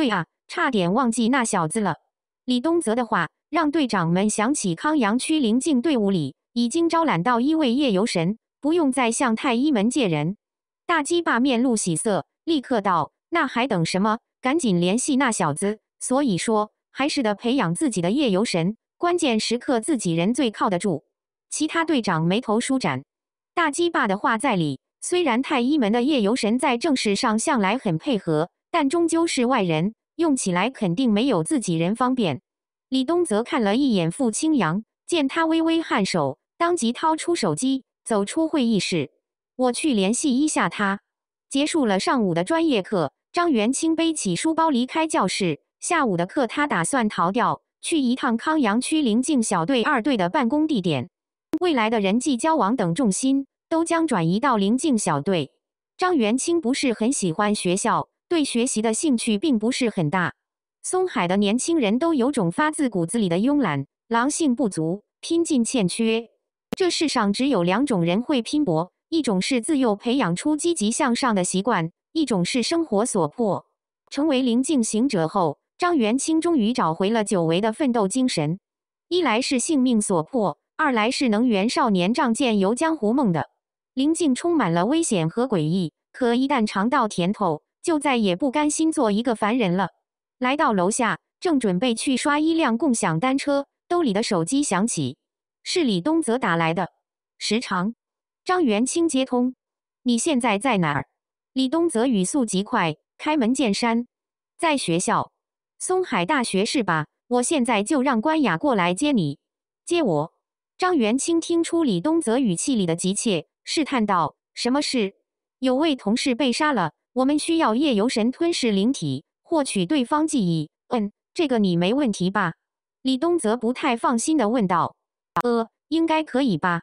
对啊，差点忘记那小子了。李东泽的话让队长们想起康阳区临近队伍里已经招揽到一位夜游神，不用再向太医门借人。大鸡爸面露喜色，立刻道：“那还等什么？赶紧联系那小子。”所以说，还是得培养自己的夜游神，关键时刻自己人最靠得住。其他队长眉头舒展。大鸡爸的话在理，虽然太医门的夜游神在正事上向来很配合。但终究是外人，用起来肯定没有自己人方便。李东则看了一眼傅清扬，见他微微颔首，当即掏出手机，走出会议室。我去联系一下他。结束了上午的专业课，张元清背起书包离开教室。下午的课他打算逃掉，去一趟康阳区临近小队二队的办公地点。未来的人际交往等重心都将转移到临近小队。张元清不是很喜欢学校。对学习的兴趣并不是很大。松海的年轻人都有种发自骨子里的慵懒，狼性不足，拼劲欠缺。这世上只有两种人会拼搏：一种是自幼培养出积极向上的习惯；一种是生活所迫。成为灵境行者后，张元清终于找回了久违的奋斗精神。一来是性命所迫，二来是能圆少年仗剑游江湖梦的灵境充满了危险和诡异，可一旦尝到甜头。就再也不甘心做一个凡人了。来到楼下，正准备去刷一辆共享单车，兜里的手机响起，是李东泽打来的。时长，张元清接通，你现在在哪儿？李东泽语速极快，开门见山，在学校，松海大学是吧？我现在就让关雅过来接你，接我。张元清听出李东泽语气里的急切，试探道：“什么事？有位同事被杀了。”我们需要夜游神吞噬灵体，获取对方记忆。嗯，这个你没问题吧？李东则不太放心的问道。呃，应该可以吧？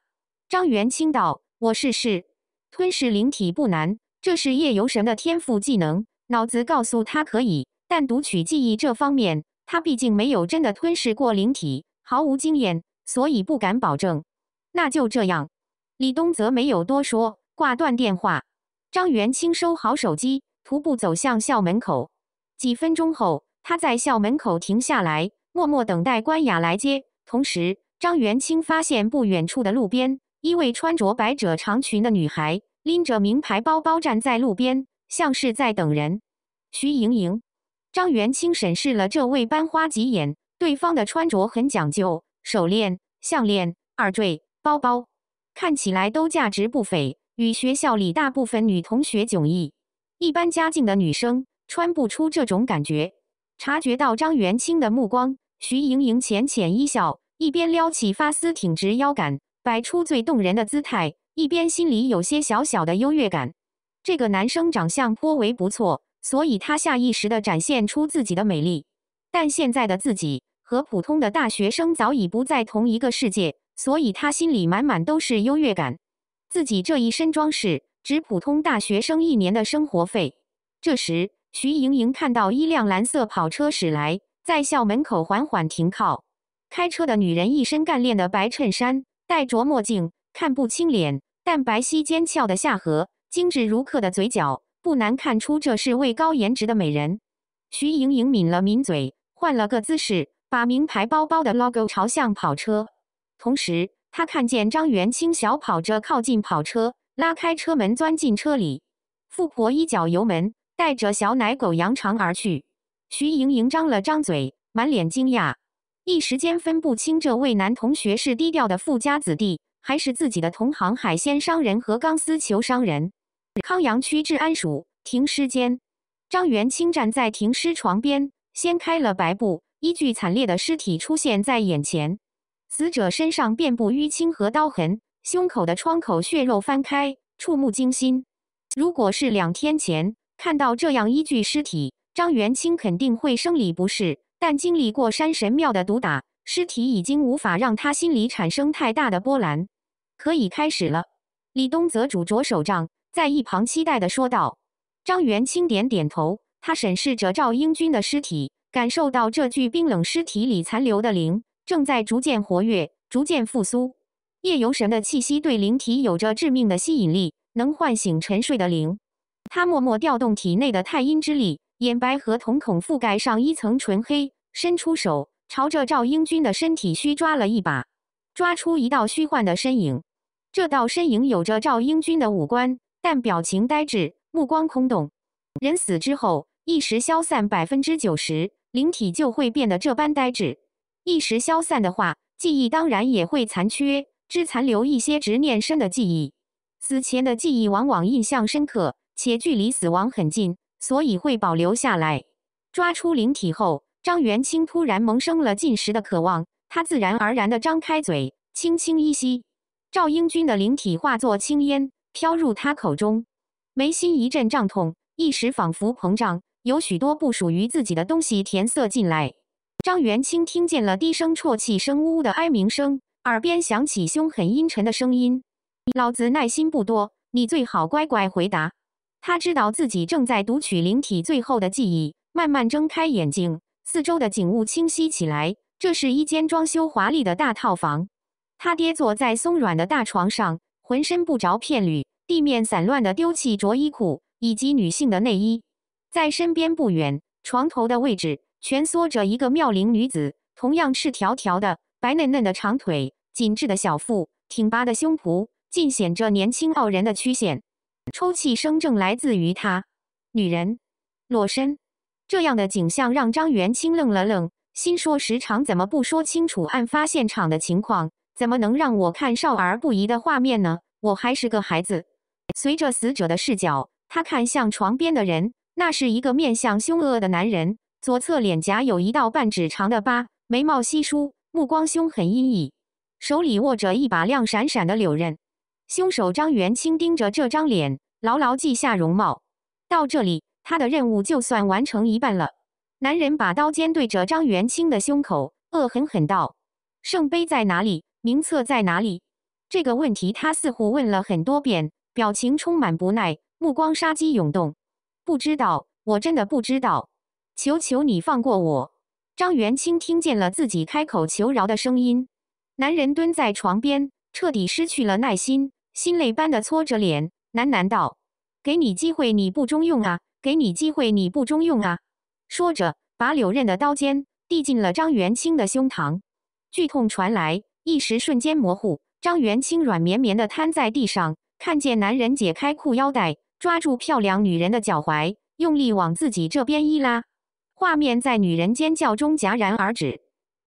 张元清道。我试试。吞噬灵体不难，这是夜游神的天赋技能。脑子告诉他可以，但读取记忆这方面，他毕竟没有真的吞噬过灵体，毫无经验，所以不敢保证。那就这样。李东则没有多说，挂断电话。张元清收好手机，徒步走向校门口。几分钟后，他在校门口停下来，默默等待关雅来接。同时，张元清发现不远处的路边，一位穿着百褶长裙的女孩拎着名牌包包站在路边，像是在等人。徐莹莹。张元清审视了这位班花几眼，对方的穿着很讲究，手链、项链、耳坠、包包看起来都价值不菲。与学校里大部分女同学迥异，一般家境的女生穿不出这种感觉。察觉到张元清的目光，徐莹莹浅浅一笑，一边撩起发丝，挺直腰杆，摆出最动人的姿态，一边心里有些小小的优越感。这个男生长相颇为不错，所以他下意识地展现出自己的美丽。但现在的自己和普通的大学生早已不在同一个世界，所以他心里满满都是优越感。自己这一身装饰值普通大学生一年的生活费。这时，徐莹莹看到一辆蓝色跑车驶来，在校门口缓缓停靠。开车的女人一身干练的白衬衫，戴着墨镜，看不清脸，但白皙尖翘的下颌、精致如刻的嘴角，不难看出这是位高颜值的美人。徐莹莹抿了抿嘴，换了个姿势，把名牌包包的 logo 朝向跑车，同时。他看见张元清小跑着靠近跑车，拉开车门钻进车里，富婆一脚油门，带着小奶狗扬长而去。徐莹莹张了张嘴，满脸惊讶，一时间分不清这位男同学是低调的富家子弟，还是自己的同行海鲜商人和钢丝球商人。康阳区治安署停尸间，张元清站在停尸床边，掀开了白布，一具惨烈的尸体出现在眼前。死者身上遍布淤青和刀痕，胸口的创口血肉翻开，触目惊心。如果是两天前看到这样一具尸体，张元清肯定会生理不适。但经历过山神庙的毒打，尸体已经无法让他心里产生太大的波澜。可以开始了。李东泽拄着手杖在一旁期待地说道。张元清点点头，他审视着赵英军的尸体，感受到这具冰冷尸体里残留的灵。正在逐渐活跃，逐渐复苏。夜游神的气息对灵体有着致命的吸引力，能唤醒沉睡的灵。他默默调动体内的太阴之力，眼白和瞳孔覆盖上一层纯黑，伸出手朝着赵英军的身体虚抓了一把，抓出一道虚幻的身影。这道身影有着赵英军的五官，但表情呆滞，目光空洞。人死之后，意识消散百分之九十，灵体就会变得这般呆滞。一时消散的话，记忆当然也会残缺，只残留一些执念深的记忆。死前的记忆往往印象深刻，且距离死亡很近，所以会保留下来。抓出灵体后，张元清突然萌生了进食的渴望，他自然而然地张开嘴，轻轻一吸，赵英军的灵体化作青烟飘入他口中，眉心一阵胀痛，意识仿佛膨胀，有许多不属于自己的东西填塞进来。张元清听见了低声啜泣声、呜呜的哀鸣声，耳边响起凶狠阴沉的声音：“老子耐心不多，你最好乖乖回答。”他知道自己正在读取灵体最后的记忆，慢慢睁开眼睛，四周的景物清晰起来。这是一间装修华丽的大套房。他爹坐在松软的大床上，浑身不着片缕，地面散乱的丢弃着衣裤以及女性的内衣，在身边不远床头的位置。蜷缩着一个妙龄女子，同样赤条条的白嫩嫩的长腿，紧致的小腹，挺拔的胸脯，尽显着年轻傲人的曲线。抽泣声正来自于她。女人裸身，这样的景象让张元清愣了愣，心说：时常怎么不说清楚案发现场的情况？怎么能让我看少儿不宜的画面呢？我还是个孩子。随着死者的视角，他看向床边的人，那是一个面相凶恶的男人。左侧脸颊有一道半指长的疤，眉毛稀疏，目光凶狠阴翳，手里握着一把亮闪闪的柳刃。凶手张元清盯着这张脸，牢牢记下容貌。到这里，他的任务就算完成一半了。男人把刀尖对着张元清的胸口，恶狠狠道：“圣杯在哪里？名册在哪里？”这个问题他似乎问了很多遍，表情充满不耐，目光杀机涌动。不知道，我真的不知道。求求你放过我！张元清听见了自己开口求饶的声音，男人蹲在床边，彻底失去了耐心，心累般的搓着脸，喃喃道：“给你机会你不中用啊，给你机会你不中用啊！”说着，把柳刃的刀尖递进了张元清的胸膛，剧痛传来，意识瞬间模糊，张元清软绵绵的瘫在地上，看见男人解开裤腰带，抓住漂亮女人的脚踝，用力往自己这边一拉。画面在女人尖叫中戛然而止。